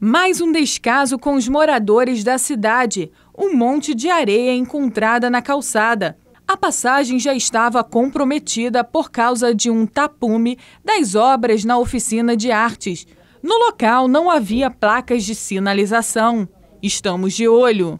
Mais um descaso com os moradores da cidade. Um monte de areia encontrada na calçada. A passagem já estava comprometida por causa de um tapume das obras na oficina de artes. No local não havia placas de sinalização. Estamos de olho.